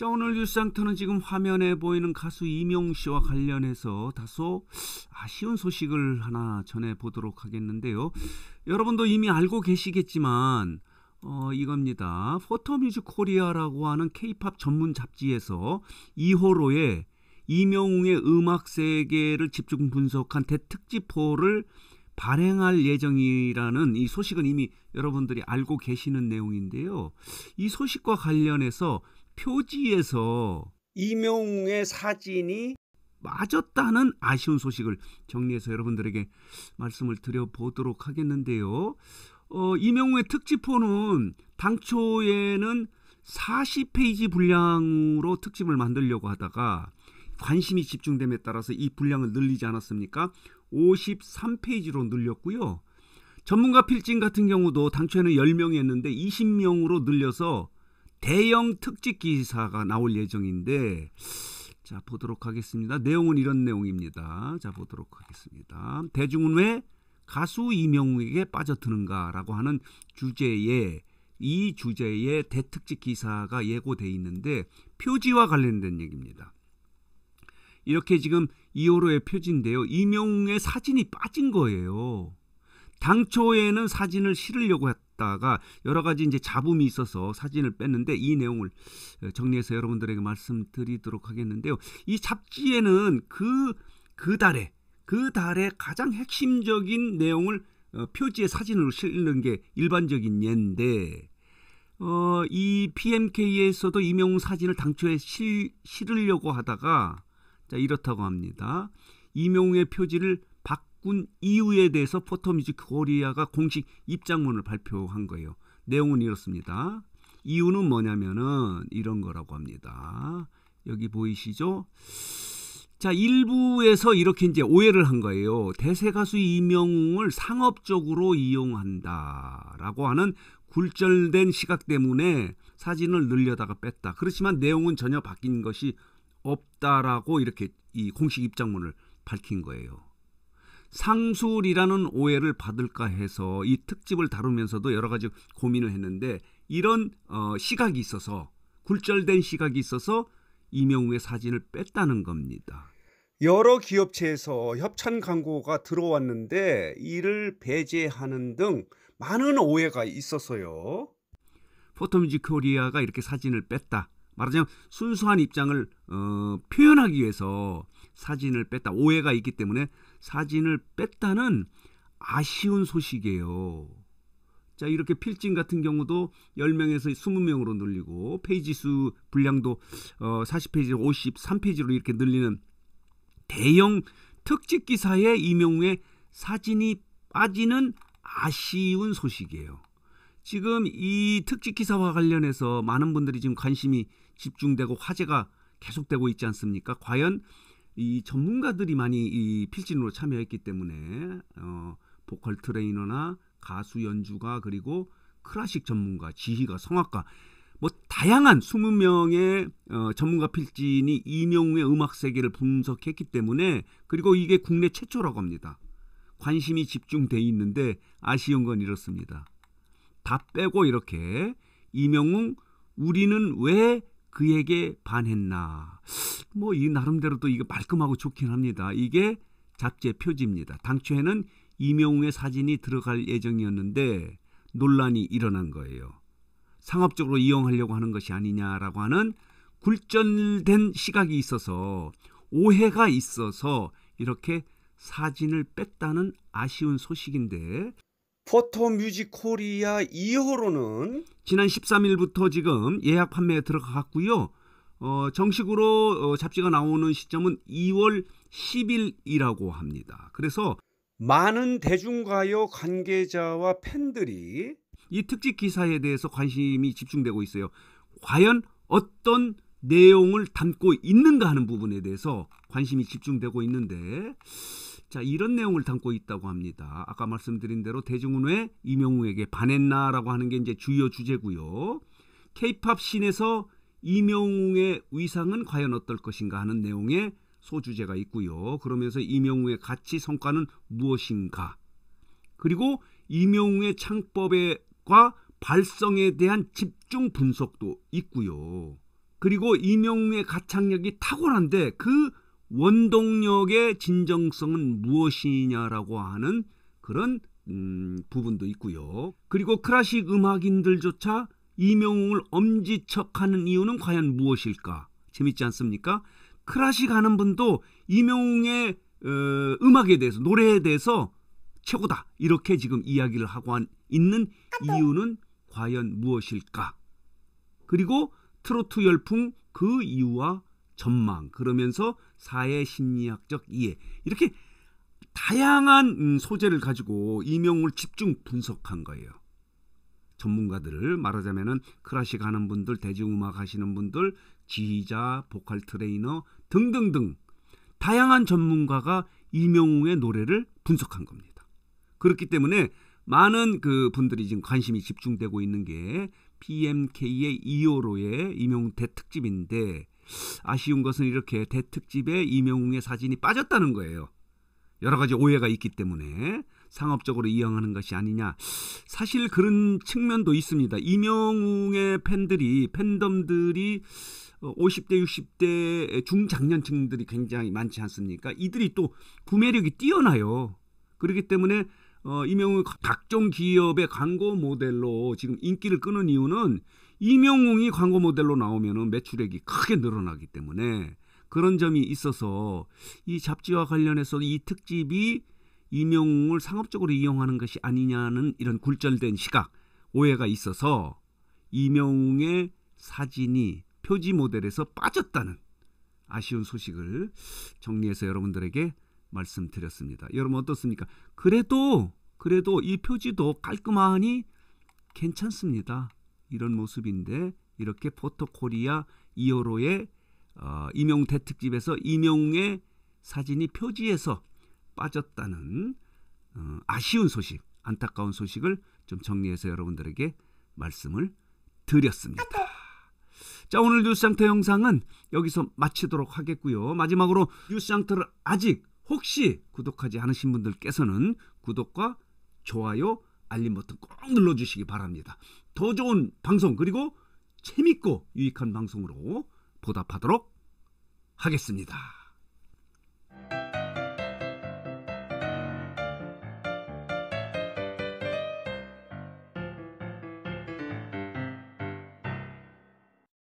자, 오늘 뉴스상터는 지금 화면에 보이는 가수 이명 씨와 관련해서 다소 아쉬운 소식을 하나 전해보도록 하겠는데요. 여러분도 이미 알고 계시겠지만, 어, 이겁니다. 포토뮤직 코리아라고 하는 케이팝 전문 잡지에서 2호로의 이명웅의 음악 세계를 집중 분석한 대특집호를 발행할 예정이라는 이 소식은 이미 여러분들이 알고 계시는 내용인데요. 이 소식과 관련해서 표지에서 이명웅의 사진이 맞았다는 아쉬운 소식을 정리해서 여러분들에게 말씀을 드려보도록 하겠는데요. 어, 이명웅의 특집호는 당초에는 40페이지 분량으로 특집을 만들려고 하다가 관심이 집중됨에 따라서 이 분량을 늘리지 않았습니까? 53페이지로 늘렸고요. 전문가 필진 같은 경우도 당초에는 10명이었는데 20명으로 늘려서 대형 특집 기사가 나올 예정인데 자 보도록 하겠습니다. 내용은 이런 내용입니다. 자 보도록 하겠습니다. 대중은 왜 가수 이명웅에게 빠져드는가라고 하는 주제의 이 주제의 대특집 기사가 예고돼 있는데 표지와 관련된 얘기입니다. 이렇게 지금 2호로의 표지인데요. 이명웅의 사진이 빠진 거예요. 당초에는 사진을 실으려고 했 있다가 여러 가지 이제 잡음이 있어서 사진을 뺐는데 이 내용을 어, 정리해서 여러분들에게 말씀드리도록 하겠는데요. 이 잡지에는 그그 그 달에 그 달에 가장 핵심적인 내용을 어, 표지에 사진으로 실는 게 일반적인 예인데 어, 이 PMK에서도 이명웅 사진을 당초에 실, 실으려고 하다가 자 이렇다고 합니다. 이명웅의 표지를 군 이유에 대해서 포토뮤직 코리아가 공식 입장문을 발표한 거예요. 내용은 이렇습니다. 이유는 뭐냐면은 이런 거라고 합니다. 여기 보이시죠? 자, 일부에서 이렇게 이제 오해를 한 거예요. 대세 가수 이명웅을 상업적으로 이용한다라고 하는 굴절된 시각 때문에 사진을 늘려다가 뺐다. 그렇지만 내용은 전혀 바뀐 것이 없다라고 이렇게 이 공식 입장문을 밝힌 거예요. 상술이라는 오해를 받을까 해서 이 특집을 다루면서도 여러 가지 고민을 했는데 이런 어, 시각이 있어서 굴절된 시각이 있어서 이명웅의 사진을 뺐다는 겁니다. 여러 기업체에서 협찬 광고가 들어왔는데 이를 배제하는 등 많은 오해가 있었어요. 포토뮤직 코리아가 이렇게 사진을 뺐다. 말하자면 순수한 입장을 어, 표현하기 위해서 사진을 뺐다. 오해가 있기 때문에 사진을 뺐다는 아쉬운 소식이에요. 자, 이렇게 필진 같은 경우도 10명에서 20명으로 늘리고 페이지 수 분량도 어, 40페이지 53페이지로 이렇게 늘리는 대형 특집 기사에 이명우의 사진이 빠지는 아쉬운 소식이에요. 지금 이 특집 기사와 관련해서 많은 분들이 지금 관심이 집중되고 화제가 계속되고 있지 않습니까? 과연 이 전문가들이 많이 이 필진으로 참여했기 때문에 어, 보컬 트레이너나 가수 연주가 그리고 클래식 전문가, 지휘가, 성악가 뭐 다양한 20명의 어, 전문가 필진이 이명우의 음악 세계를 분석했기 때문에 그리고 이게 국내 최초라고 합니다. 관심이 집중돼 있는데 아쉬운 건 이렇습니다. 다 빼고 이렇게 이명웅 우리는 왜 그에게 반했나. 뭐 이 나름대로 도 이거 말끔하고 좋긴 합니다. 이게 잡지의 표지입니다. 당초에는 이명웅의 사진이 들어갈 예정이었는데 논란이 일어난 거예요. 상업적으로 이용하려고 하는 것이 아니냐라고 하는 굴절된 시각이 있어서 오해가 있어서 이렇게 사진을 뺐다는 아쉬운 소식인데 포토 뮤직 코리아 2호로는 지난 13일부터 지금 예약 판매에 들어갔고요. 어, 정식으로 어, 잡지가 나오는 시점은 2월 10일이라고 합니다. 그래서 많은 대중가요 관계자와 팬들이 이 특집 기사에 대해서 관심이 집중되고 있어요. 과연 어떤 내용을 담고 있는가 하는 부분에 대해서 관심이 집중되고 있는데 자, 이런 내용을 담고 있다고 합니다. 아까 말씀드린 대로 대중은 왜 이명웅에게 반했나라고 하는 게 이제 주요 주제고요. 케이팝 신에서 이명웅의 위상은 과연 어떨 것인가 하는 내용의 소주제가 있고요. 그러면서 이명웅의 가치 성과는 무엇인가? 그리고 이명웅의 창법과 발성에 대한 집중 분석도 있고요. 그리고 이명웅의 가창력이 탁월한데 그 원동력의 진정성은 무엇이냐라고 하는 그런 음, 부분도 있고요. 그리고 클래식 음악인들조차 이명웅을 엄지척하는 이유는 과연 무엇일까? 재밌지 않습니까? 클래식 하는 분도 이명웅의 어, 음악에 대해서 노래에 대해서 최고다 이렇게 지금 이야기를 하고 한, 있는 이유는 과연 무엇일까? 그리고 트로트 열풍 그 이유와 전망 그러면서 사회 심리학적 이해 이렇게 다양한 음, 소재를 가지고 이명을 집중 분석한 거예요. 전문가들을 말하자면은 클래식 하는 분들, 대중음악 하시는 분들, 지휘자, 보컬 트레이너 등등등 다양한 전문가가 이명웅의 노래를 분석한 겁니다. 그렇기 때문에 많은 그 분들이 지금 관심이 집중되고 있는 게 p m k 의 2호로의 이명웅 대특집인데 아쉬운 것은 이렇게 대특집에 이명웅의 사진이 빠졌다는 거예요. 여러 가지 오해가 있기 때문에 상업적으로 이용하는 것이 아니냐. 사실 그런 측면도 있습니다. 이명웅의 팬들이 팬덤들이 50대, 60대 중장년층들이 굉장히 많지 않습니까? 이들이 또 구매력이 뛰어나요. 그렇기 때문에 어, 이명웅 각종 기업의 광고 모델로 지금 인기를 끄는 이유는 이명웅이 광고 모델로 나오면은 매출액이 크게 늘어나기 때문에 그런 점이 있어서 이 잡지와 관련해서 이 특집이 이명웅을 상업적으로 이용하는 것이 아니냐는 이런 굴절된 시각 오해가 있어서 이명웅의 사진이 표지 모델에서 빠졌다는 아쉬운 소식을 정리해서 여러분들에게 말씀드렸습니다. 여러분 어떻습니까? 그래도 그래도 이 표지도 깔끔하니 괜찮습니다. 이런 모습인데 이렇게 포토코리아 2호로의 어, 임용대 특집에서 임용의 사진이 표지에서 빠졌다는 어, 아쉬운 소식, 안타까운 소식을 좀 정리해서 여러분들에게 말씀을 드렸습니다. 자 오늘 뉴스장터 영상은 여기서 마치도록 하겠고요. 마지막으로 뉴스장터를 아직 혹시 구독하지 않으신 분들께서는 구독과 좋아요, 알림 버튼 꼭 눌러주시기 바랍니다. 더 좋은 방송 그리고 재밌고 유익한 방송으로 보답하도록 하겠습니다.